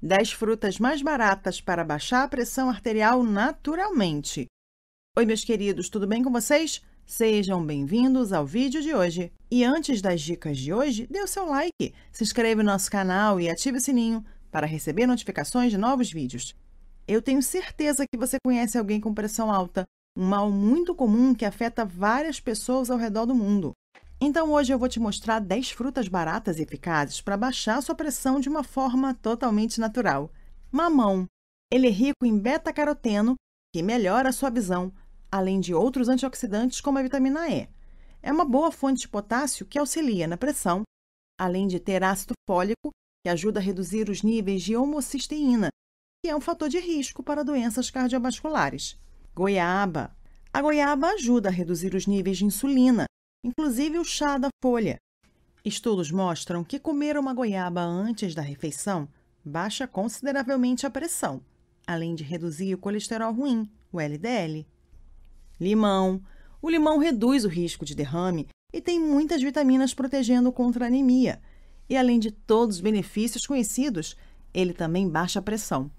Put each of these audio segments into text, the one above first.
10 frutas mais baratas para baixar a pressão arterial naturalmente. Oi, meus queridos, tudo bem com vocês? Sejam bem-vindos ao vídeo de hoje. E antes das dicas de hoje, dê o seu like, se inscreve no nosso canal e ative o sininho para receber notificações de novos vídeos. Eu tenho certeza que você conhece alguém com pressão alta, um mal muito comum que afeta várias pessoas ao redor do mundo. Então hoje eu vou te mostrar 10 frutas baratas e eficazes para baixar sua pressão de uma forma totalmente natural. Mamão. Ele é rico em beta-caroteno, que melhora a sua visão, além de outros antioxidantes como a vitamina E. É uma boa fonte de potássio que auxilia na pressão, além de ter ácido fólico, que ajuda a reduzir os níveis de homocisteína, que é um fator de risco para doenças cardiovasculares. Goiaba. A goiaba ajuda a reduzir os níveis de insulina, inclusive o chá da folha. Estudos mostram que comer uma goiaba antes da refeição baixa consideravelmente a pressão, além de reduzir o colesterol ruim, o LDL. Limão. O limão reduz o risco de derrame e tem muitas vitaminas protegendo contra anemia. E além de todos os benefícios conhecidos, ele também baixa a pressão.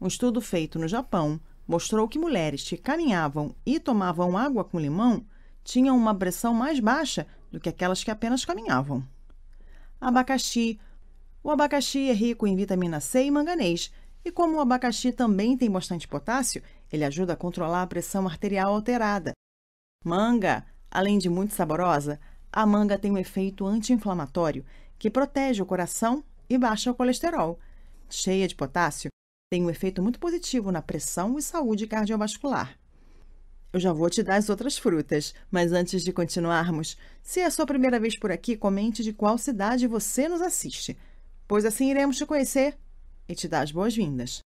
Um estudo feito no Japão mostrou que mulheres que caminhavam e tomavam água com limão tinham uma pressão mais baixa do que aquelas que apenas caminhavam. Abacaxi. O abacaxi é rico em vitamina C e manganês, e como o abacaxi também tem bastante potássio, ele ajuda a controlar a pressão arterial alterada. Manga. Além de muito saborosa, a manga tem um efeito anti-inflamatório que protege o coração e baixa o colesterol. Cheia de potássio, tem um efeito muito positivo na pressão e saúde cardiovascular. Eu já vou te dar as outras frutas, mas antes de continuarmos, se é a sua primeira vez por aqui, comente de qual cidade você nos assiste, pois assim iremos te conhecer e te dar as boas-vindas.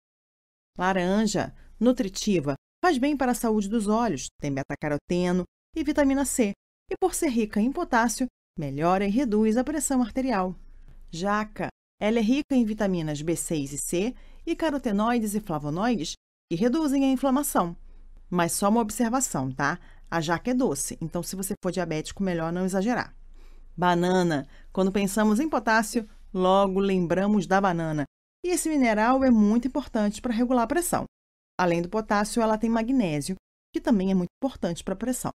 Laranja, nutritiva, faz bem para a saúde dos olhos, tem beta-caroteno e vitamina C, e por ser rica em potássio, melhora e reduz a pressão arterial. Jaca, ela é rica em vitaminas B6 e C e carotenoides e flavonoides que reduzem a inflamação. Mas só uma observação, tá? A jaca é doce, então se você for diabético, melhor não exagerar. Banana. Quando pensamos em potássio, logo lembramos da banana. E esse mineral é muito importante para regular a pressão. Além do potássio, ela tem magnésio, que também é muito importante para a pressão.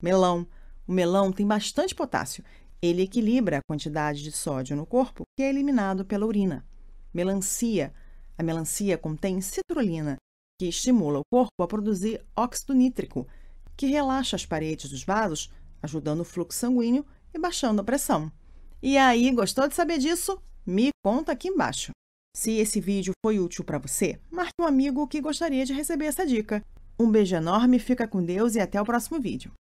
Melão. O melão tem bastante potássio. Ele equilibra a quantidade de sódio no corpo que é eliminado pela urina. Melancia. A melancia contém citrulina, que estimula o corpo a produzir óxido nítrico, que relaxa as paredes dos vasos, ajudando o fluxo sanguíneo e baixando a pressão. E aí, gostou de saber disso? Me conta aqui embaixo. Se esse vídeo foi útil para você, marque um amigo que gostaria de receber essa dica. Um beijo enorme, fica com Deus e até o próximo vídeo.